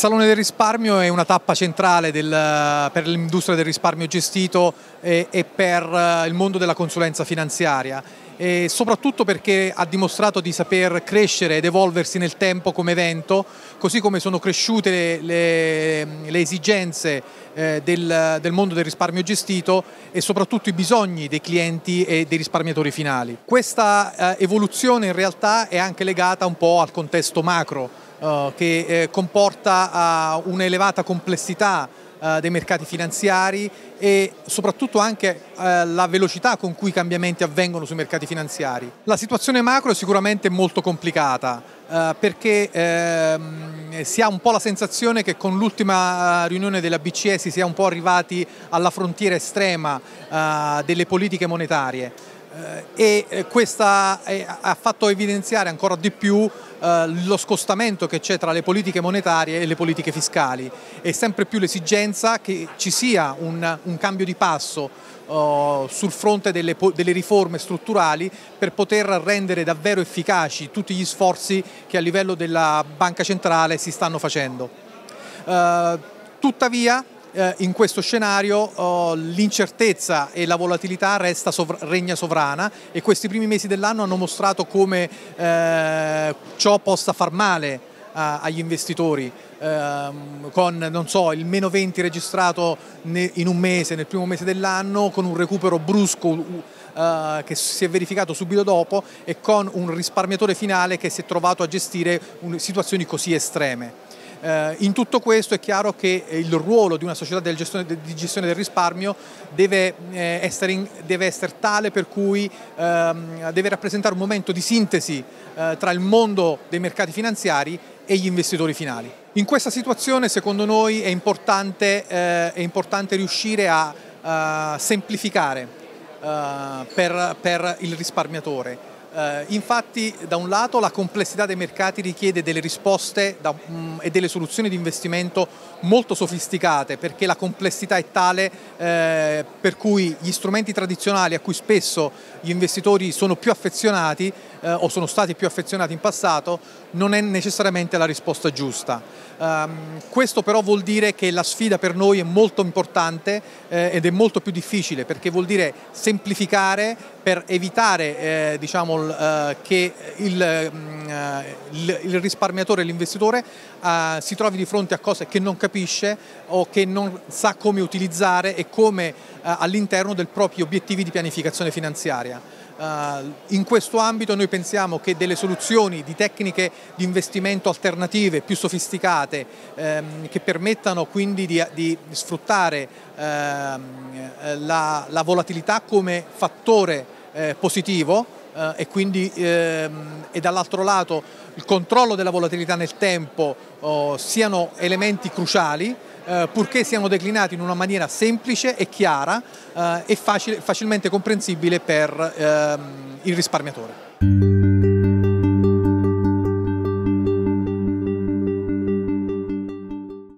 Salone del Risparmio è una tappa centrale del, eh, per l'industria del risparmio gestito e, e per eh, il mondo della consulenza finanziaria e soprattutto perché ha dimostrato di saper crescere ed evolversi nel tempo come evento, così come sono cresciute le, le, le esigenze eh, del, del, mondo del risparmio gestito e soprattutto i bisogni dei clienti e dei risparmiatori finali. Questa eh, evoluzione in realtà è anche legata un po' al contesto macro eh, che eh, comporta eh, un'elevata complessità eh, dei mercati finanziari e soprattutto anche eh, la velocità con cui i cambiamenti avvengono sui mercati finanziari. La situazione macro è sicuramente molto complicata eh, perché ehm, si ha un po' la sensazione che con l'ultima riunione della BCE si sia un po' arrivati alla frontiera estrema eh, delle politiche monetarie. Eh, e eh, questa eh, ha fatto evidenziare ancora di più lo scostamento che c'è tra le politiche monetarie e le politiche fiscali e sempre più l'esigenza che ci sia un, un cambio di passo oh, sul fronte delle, delle, riforme strutturali per poter rendere davvero efficaci tutti gli sforzi che a livello della Banca Centrale si stanno facendo. tuttavia eh, in questo scenario oh, l'incertezza e la volatilità resta sovra regna sovrana e questi primi mesi dell'anno hanno mostrato come eh, ciò possa far male agli investitori ehm, con so, il meno 20 registrato in un mese, nel primo mese dell'anno, con un recupero brusco eh, che si è verificato subito dopo e con un risparmiatore finale che si è trovato a gestire situazioni così estreme. Eh, in tutto questo è chiaro che il ruolo di una società di gestione del risparmio deve eh, essere, in, deve essere tale per cui ehm, deve rappresentare un momento di sintesi eh, tra il mondo dei mercati finanziari e gli investitori finali. In questa situazione secondo noi è importante, eh, è importante riuscire a, a semplificare eh, per, per il risparmiatore, eh, infatti, da un lato, la complessità dei mercati richiede delle risposte da, mh, mm, e delle soluzioni di investimento molto sofisticate, perché la complessità è tale eh, per cui gli strumenti tradizionali a cui spesso gli investitori sono più affezionati eh, o sono stati più affezionati in passato non è necessariamente la risposta giusta. Ehm, questo però vuol dire che la sfida per noi è molto importante eh, ed è molto più difficile perché vuol dire semplificare per evitare eh, diciamo, eh, che il, mm, eh, il, il risparmiatore, l'investitore eh, si trovi di fronte a cose che non capisce o che non sa come utilizzare e come eh, all'interno dei propri obiettivi di pianificazione finanziaria. Eh, in questo ambito noi pensiamo che delle soluzioni di tecniche di investimento alternative più sofisticate ehm, che permettano quindi di, di sfruttare ehm, la, la, volatilità come fattore eh, positivo eh, e quindi ehm, e dall'altro lato il controllo della volatilità nel tempo oh, siano elementi cruciali eh, purché siano declinati in una maniera semplice e chiara eh, e facile, facilmente comprensibile per ehm, il risparmiatore.